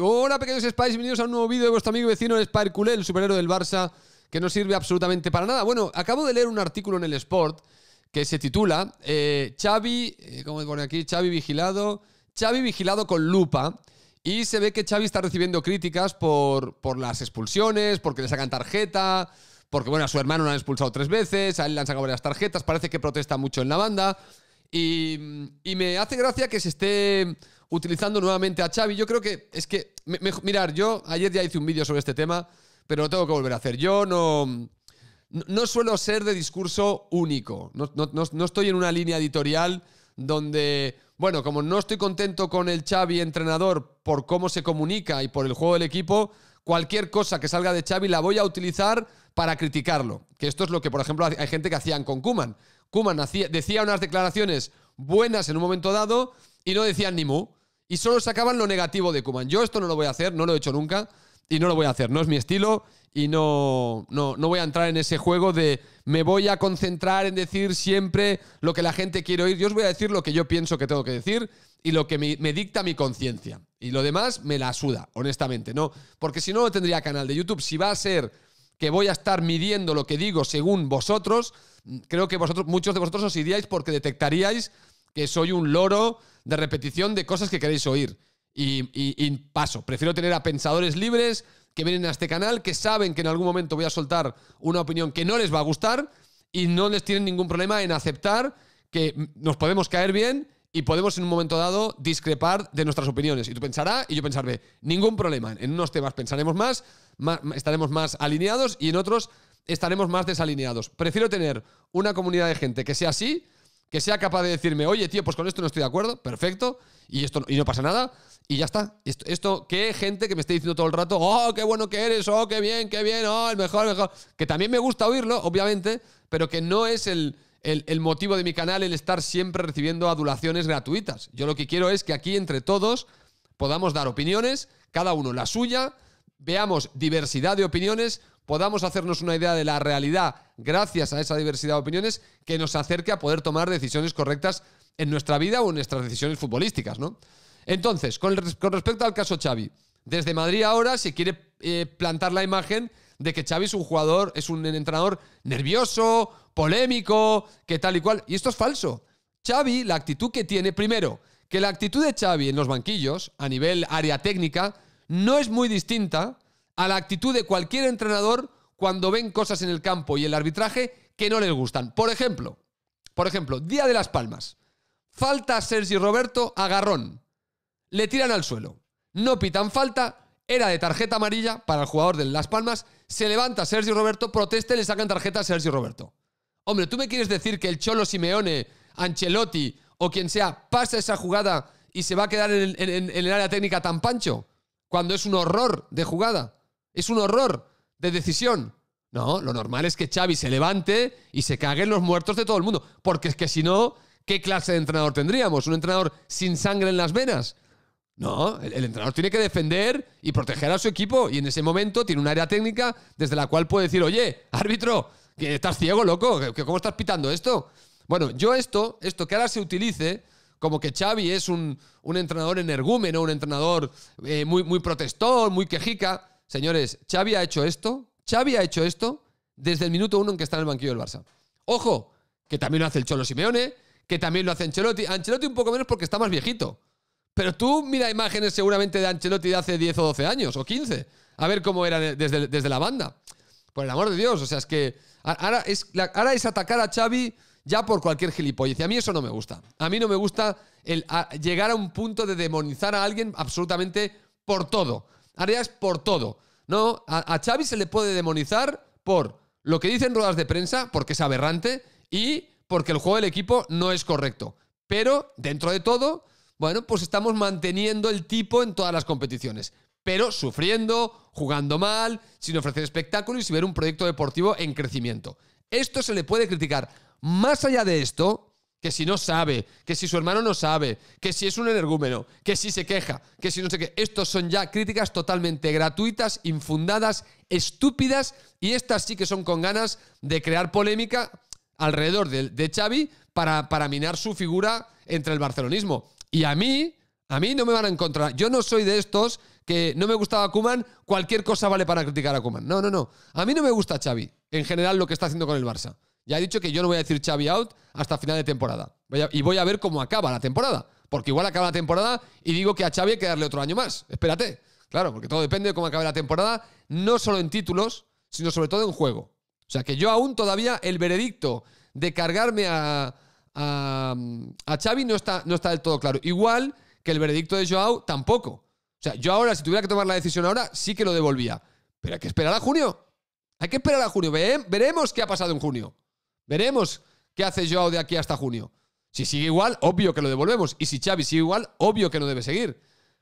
Hola pequeños Spice! bienvenidos a un nuevo vídeo de vuestro amigo y vecino Spire Culé, el superhéroe del Barça, que no sirve absolutamente para nada. Bueno, acabo de leer un artículo en el Sport que se titula eh, Xavi, eh, ¿cómo se pone aquí? Xavi vigilado, Xavi vigilado con lupa. Y se ve que Xavi está recibiendo críticas por, por las expulsiones, porque le sacan tarjeta, porque bueno, a su hermano lo han expulsado tres veces, a él le han sacado varias tarjetas, parece que protesta mucho en la banda. Y, y me hace gracia que se esté utilizando nuevamente a Xavi. Yo creo que es que, mirar, yo ayer ya hice un vídeo sobre este tema, pero lo tengo que volver a hacer. Yo no, no suelo ser de discurso único, no, no estoy en una línea editorial donde, bueno, como no estoy contento con el Xavi entrenador por cómo se comunica y por el juego del equipo, cualquier cosa que salga de Xavi la voy a utilizar para criticarlo. Que esto es lo que, por ejemplo, hay gente que hacían con Kuman. Kuman decía unas declaraciones buenas en un momento dado y no decían ni mu y solo sacaban lo negativo de Kuman. Yo esto no lo voy a hacer, no lo he hecho nunca y no lo voy a hacer. No es mi estilo y no, no, voy a entrar en ese juego de me voy a concentrar en decir siempre lo que la gente quiere oír. Yo os voy a decir lo que yo pienso que tengo que decir y lo que me, dicta mi conciencia. Y lo demás me la suda, honestamente, ¿no? Porque si no, no tendría canal de YouTube. Si va a ser que voy a estar midiendo lo que digo según vosotros, creo que vosotros, muchos de vosotros os iríais porque detectaríais que soy un loro de repetición de cosas que queréis oír. Y, paso. Prefiero tener a pensadores libres que vienen a este canal, que saben que en algún momento voy a soltar una opinión que no les va a gustar y no les tienen ningún problema en aceptar que nos podemos caer bien y podemos en un momento dado discrepar de nuestras opiniones. Y tú pensarás y yo pensaré, ningún problema. En unos temas pensaremos más, estaremos más alineados y en otros estaremos más desalineados. Prefiero tener una comunidad de gente que sea así que sea capaz de decirme, oye, tío, pues con esto no estoy de acuerdo, perfecto, y esto y no pasa nada, y ya está. Esto, qué gente que me esté diciendo todo el rato, oh, qué bueno que eres, oh, qué bien, qué bien, oh, el mejor, mejor. Que también me gusta oírlo, obviamente, pero que no es el, el, el motivo de mi canal el estar siempre recibiendo adulaciones gratuitas. Yo lo que quiero es que aquí entre todos podamos dar opiniones, cada uno la suya, veamos diversidad de opiniones, podamos hacernos una idea de la realidad gracias a esa diversidad de opiniones que nos acerque a poder tomar decisiones correctas en nuestra vida o en nuestras decisiones futbolísticas, ¿no? Entonces, con, respecto al caso Xavi, desde Madrid ahora se quiere eh, plantar la imagen de que Xavi es un jugador, es un entrenador nervioso, polémico, que tal y cual. Y esto es falso. Xavi, la actitud que tiene, primero, que la actitud de Xavi en los banquillos, a nivel área técnica, no es muy distinta a la actitud de cualquier entrenador cuando ven cosas en el campo y el arbitraje que no les gustan. Por ejemplo, por ejemplo, Día de las Palmas. Falta a Sergi Roberto agarrón. Le tiran al suelo. No pitan falta. Era de tarjeta amarilla para el jugador de Las Palmas. Se levanta Sergio Roberto, protesta y le sacan tarjeta a Sergio Roberto. Hombre, ¿tú me quieres decir que el Cholo Simeone, Ancelotti o quien sea pasa esa jugada y se va a quedar en el área técnica tan pancho? Cuando es un horror de jugada. Es un horror de decisión. No, lo normal es que Xavi se levante y se en los muertos de todo el mundo. Porque es que si no, ¿qué clase de entrenador tendríamos? ¿Un entrenador sin sangre en las venas? No, el, entrenador tiene que defender y proteger a su equipo. Y en ese momento tiene un área técnica desde la cual puede decir, oye, árbitro, que estás ciego, loco, ¿cómo estás pitando esto? Bueno, yo esto, esto que ahora se utilice como que Xavi es un, entrenador energúmeno, un entrenador eh, muy, muy protestón, muy quejica, señores, Xavi ha hecho esto, Xavi ha hecho esto desde el minuto uno en que está en el banquillo del Barça. Ojo, que también lo hace el Cholo Simeone, que también lo hace Ancelotti. Ancelotti un poco menos porque está más viejito. Pero tú mira imágenes seguramente de Ancelotti de hace 10 o 12 años, o 15, a ver cómo era desde, la banda. Por el amor de Dios, o sea, es que ahora es, atacar a Xavi ya por cualquier gilipollez. Y a mí eso no me gusta. A mí no me gusta llegar a un punto de demonizar a alguien absolutamente por todo es por todo. No, a, a Xavi se le puede demonizar por lo que dicen ruedas de prensa, porque es aberrante, y porque el juego del equipo no es correcto. Pero, dentro de todo, bueno, pues estamos manteniendo el tipo en todas las competiciones. Pero sufriendo, jugando mal, sin ofrecer espectáculo y sin ver un proyecto deportivo en crecimiento. Esto se le puede criticar. Más allá de esto, que si no sabe, que si su hermano no sabe, que si es un energúmeno, que si se queja, que si no sé qué. Estos son ya críticas totalmente gratuitas, infundadas, estúpidas y estas sí que son con ganas de crear polémica alrededor de, de Xavi para, para minar su figura entre el barcelonismo. Y a mí, a mí no me van a encontrar. Yo no soy de estos que no me gustaba Kuman, cualquier cosa vale para criticar a Kuman. No, no, no. A mí no me gusta Xavi, en general lo que está haciendo con el Barça. Ya he dicho que yo no voy a decir Xavi out hasta final de temporada. y voy a ver cómo acaba la temporada. Porque igual acaba la temporada y digo que a Xavi hay que darle otro año más. Espérate. Claro, porque todo depende de cómo acabe la temporada, no solo en títulos, sino sobre todo en juego. O sea que yo aún todavía el veredicto de cargarme a, a, Xavi no está, no está del todo claro. Igual que el veredicto de Joao tampoco. O sea, yo ahora, si tuviera que tomar la decisión ahora, sí que lo devolvía. Pero hay que esperar a junio. Hay que esperar a junio. veremos qué ha pasado en junio. Veremos qué hace Joao de aquí hasta junio. Si sigue igual, obvio que lo devolvemos. Y si Xavi sigue igual, obvio que no debe seguir.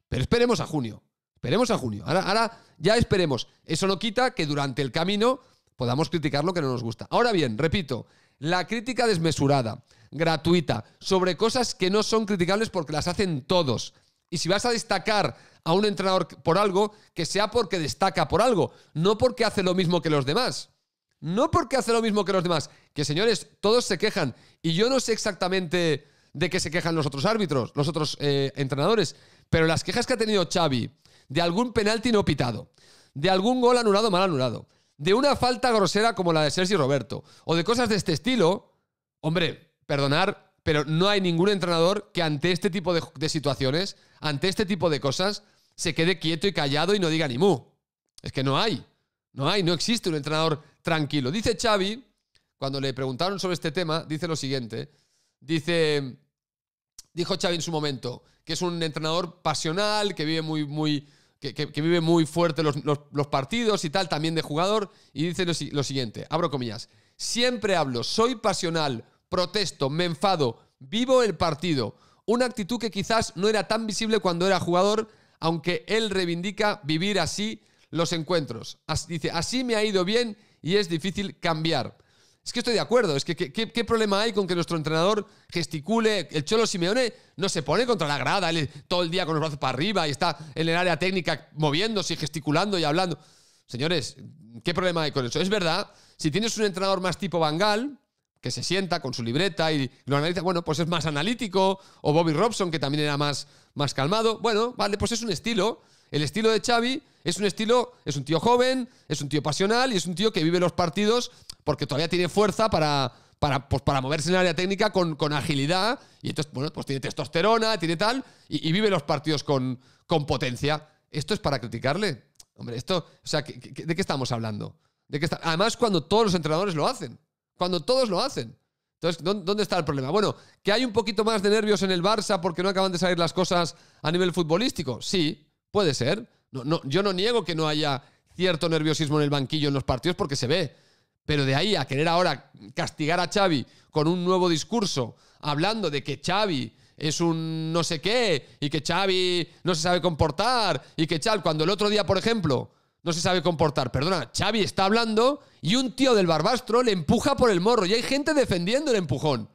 Pero esperemos a junio. Esperemos a junio. Ahora, ahora ya esperemos. Eso no quita que durante el camino podamos criticar lo que no nos gusta. Ahora bien, repito, la crítica desmesurada, gratuita, sobre cosas que no son criticables porque las hacen todos. Y si vas a destacar a un entrenador por algo, que sea porque destaca por algo, no porque hace lo mismo que los demás. No porque hace lo mismo que los demás, que señores, todos se quejan. Y yo no sé exactamente de qué se quejan los otros árbitros, los otros eh, entrenadores, pero las quejas que ha tenido Xavi de algún penalti no pitado, de algún gol anulado mal anulado, de una falta grosera como la de Sergi Roberto, o de cosas de este estilo, hombre, perdonar, pero no hay ningún entrenador que ante este tipo de, de situaciones, ante este tipo de cosas, se quede quieto y callado y no diga ni mu. Es que no hay. No hay, no existe un entrenador tranquilo. Dice Xavi, cuando le preguntaron sobre este tema, dice lo siguiente. Dice, dijo Xavi en su momento, que es un entrenador pasional, que vive muy, muy, que, vive muy fuerte los, partidos y tal, también de jugador, y dice lo, siguiente, abro comillas, siempre hablo, soy pasional, protesto, me enfado, vivo el partido, una actitud que quizás no era tan visible cuando era jugador, aunque él reivindica vivir así los encuentros. dice, así me ha ido bien y es difícil cambiar. Es que estoy de acuerdo, es que ¿qué, problema hay con que nuestro entrenador gesticule? El Cholo Simeone no se pone contra la grada, él todo el día con los brazos para arriba y está en el área técnica moviéndose, y gesticulando y hablando. Señores, ¿qué problema hay con eso? Es verdad, si tienes un entrenador más tipo Bangal, que se sienta con su libreta y lo analiza, bueno, pues es más analítico, o Bobby Robson, que también era más, más calmado, bueno, vale, pues es un estilo. El estilo de Xavi es un estilo, es un tío joven, es un tío pasional y es un tío que vive los partidos porque todavía tiene fuerza para, para, pues, moverse en el área técnica con, agilidad. Y entonces, bueno, pues tiene testosterona, tiene tal, y, vive los partidos con, con, potencia. ¿Esto es para criticarle? Hombre, esto, o sea, de qué estamos hablando? Además, cuando todos los entrenadores lo hacen. Cuando todos lo hacen. Entonces, ¿dónde está el problema? Bueno, que hay un poquito más de nervios en el Barça porque no acaban de salir las cosas a nivel futbolístico. Sí, puede ser. No, no, yo no niego que no haya cierto nerviosismo en el banquillo en los partidos porque se ve. Pero de ahí a querer ahora castigar a Xavi con un nuevo discurso, hablando de que Xavi es un no sé qué y que Xavi no se sabe comportar y que Chal, cuando el otro día, por ejemplo, no se sabe comportar, perdona, Xavi está hablando y un tío del barbastro le empuja por el morro y hay gente defendiendo el empujón.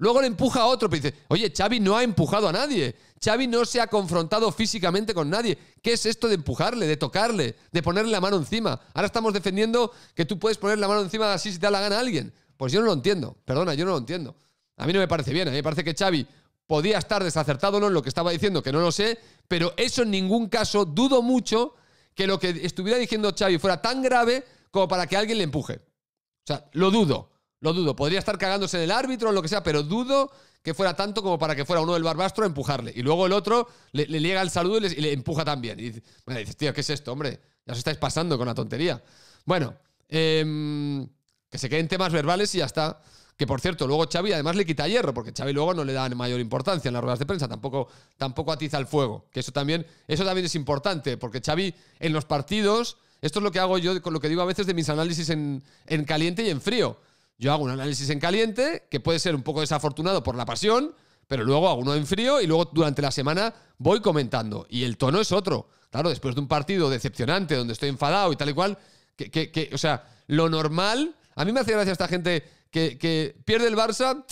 Luego le empuja a otro, pero dice, oye, Xavi no ha empujado a nadie. Xavi no se ha confrontado físicamente con nadie. ¿Qué es esto de empujarle, de tocarle, de ponerle la mano encima? Ahora estamos defendiendo que tú puedes poner la mano encima así si te da la gana a alguien. Pues yo no lo entiendo. Perdona, yo no lo entiendo. A mí no me parece bien. A mí me parece que Xavi podía estar desacertado en lo que estaba diciendo, que no lo sé, pero eso en ningún caso dudo mucho que lo que estuviera diciendo Xavi fuera tan grave como para que alguien le empuje. O sea, lo dudo. Lo dudo. Podría estar cagándose en el árbitro o lo que sea, pero dudo que fuera tanto como para que fuera uno del Barbastro a empujarle. Y luego el otro le, llega el saludo y le, empuja también. Y dices, dice, tío, ¿qué es esto, hombre? Ya os estáis pasando con la tontería. Bueno, em, que se queden temas verbales y ya está. Que por cierto, luego Xavi además le quita hierro, porque Xavi luego no le da mayor importancia en las ruedas de prensa, tampoco, tampoco atiza el fuego. Que eso también, eso también es importante, porque Xavi en los partidos, esto es lo que hago yo con lo que digo a veces de mis análisis en, en caliente y en frío yo hago un análisis en caliente, que puede ser un poco desafortunado por la pasión, pero luego hago uno en frío y luego durante la semana voy comentando. Y el tono es otro. Claro, después de un partido decepcionante donde estoy enfadado y tal y cual, que, o sea, lo normal. A mí me hace gracia esta gente que, pierde el Barça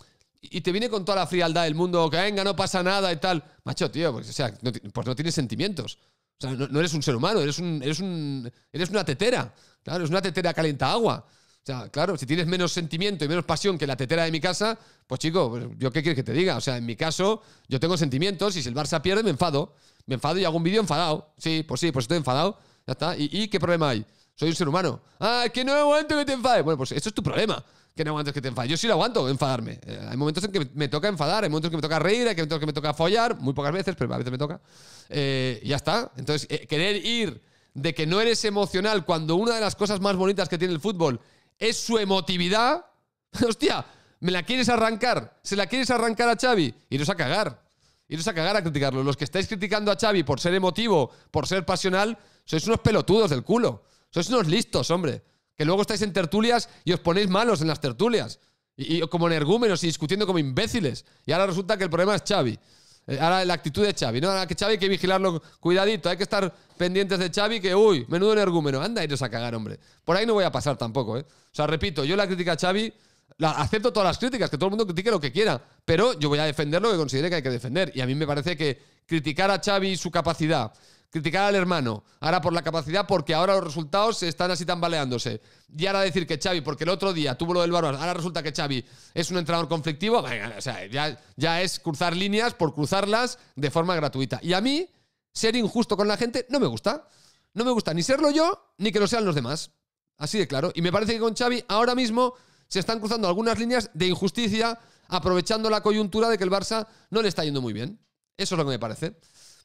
y te viene con toda la frialdad del mundo, que venga, no pasa nada y tal. Macho, tío, pues, o sea, no, pues tienes sentimientos. O sea, no, eres un ser humano, eres, un, un, eres una tetera. Claro, es una tetera calienta agua. O sea, claro, si tienes menos sentimiento y menos pasión que la tetera de mi casa, pues chico, pues, yo qué quieres que te diga. O sea, en mi caso, yo tengo sentimientos y si el Barça pierde, me enfado. Me enfado y hago un vídeo enfadado. Sí, pues sí, pues estoy enfadado. Ya está. ¿Y, qué problema hay? Soy un ser humano. Ah, es que no aguanto que te enfades. Bueno, pues eso es tu problema. Que no aguantes que te enfades. Yo sí lo aguanto, enfadarme. Eh, hay momentos en que me toca enfadar, hay momentos en que me toca reír, hay momentos en que me toca follar, muy pocas veces, pero a veces me toca. Eh, ya está. Entonces, eh, querer ir de que no eres emocional cuando una de las cosas más bonitas que tiene el fútbol es su emotividad. Hostia, me la quieres arrancar, se la quieres arrancar a Xavi, iros a cagar, iros a cagar a criticarlo. Los que estáis criticando a Xavi por ser emotivo, por ser pasional, sois unos pelotudos del culo, sois unos listos, hombre, que luego estáis en tertulias y os ponéis malos en las tertulias, y, como energúmenos y discutiendo como imbéciles, y ahora resulta que el problema es Xavi. Eh, ahora la actitud de Xavi, ¿no? Ahora que Xavi hay que vigilarlo, cuidadito, hay que estar pendientes de Xavi que, uy, menudo energúmeno, anda iros a cagar, hombre. Por ahí no voy a pasar tampoco, ¿eh? O sea, repito, yo la crítica a Xavi, la, acepto todas las críticas, que todo el mundo critique lo que quiera, pero yo voy a defender lo que considere que hay que defender. Y a mí me parece que criticar a Xavi su capacidad criticar al hermano, ahora por la capacidad, porque ahora los resultados se están así tambaleándose. Y ahora decir que Xavi, porque el otro día tuvo lo del Barça ahora resulta que Xavi es un entrenador conflictivo, o sea, ya, ya es cruzar líneas por cruzarlas de forma gratuita. Y a mí, ser injusto con la gente no me gusta. No me gusta ni serlo yo, ni que lo sean los demás. Así de claro. Y me parece que con Xavi ahora mismo se están cruzando algunas líneas de injusticia, aprovechando la coyuntura de que el Barça no le está yendo muy bien. Eso es lo que me parece.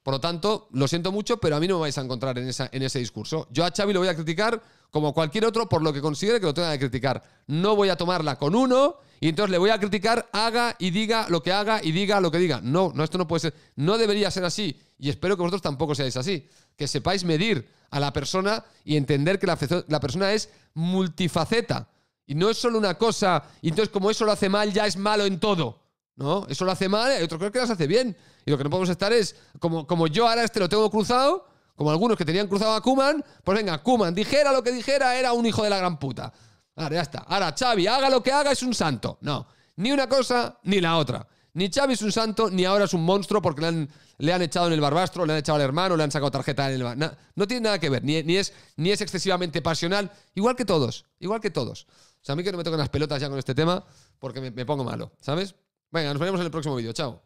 Por lo tanto, lo siento mucho, pero a mí no me vais a encontrar en, ese discurso. Yo a Xavi lo voy a criticar como cualquier otro por lo que considere que lo tenga que criticar. No voy a tomarla con uno y entonces le voy a criticar, haga y diga lo que haga y diga lo que diga. No, no, esto no puede ser. No debería ser así. Y espero que vosotros tampoco seáis así. Que sepáis medir a la persona y entender que la, la persona es multifaceta. Y no es solo una cosa. Y entonces como eso lo hace mal, ya es malo en todo. ¿no? Eso lo hace mal y otros que las hace bien. Y lo que no podemos estar es, como, como yo ahora este lo tengo cruzado, como algunos que tenían cruzado a Kuman, pues venga, Kuman, dijera lo que dijera, era un hijo de la gran puta. Ahora ya está. Ahora, Xavi, haga lo que haga, es un santo. No, ni una cosa ni la otra. Ni Xavi es un santo, ni ahora es un monstruo porque le han, le han echado en el barbastro, le han echado al hermano, le han sacado tarjeta en el... No, no tiene nada que ver, ni, es, ni es excesivamente pasional, igual que todos, igual que todos. O sea, a mí que no me tocan las pelotas ya con este tema porque me pongo malo, ¿sabes? Venga, nos vemos en el próximo vídeo. Chao.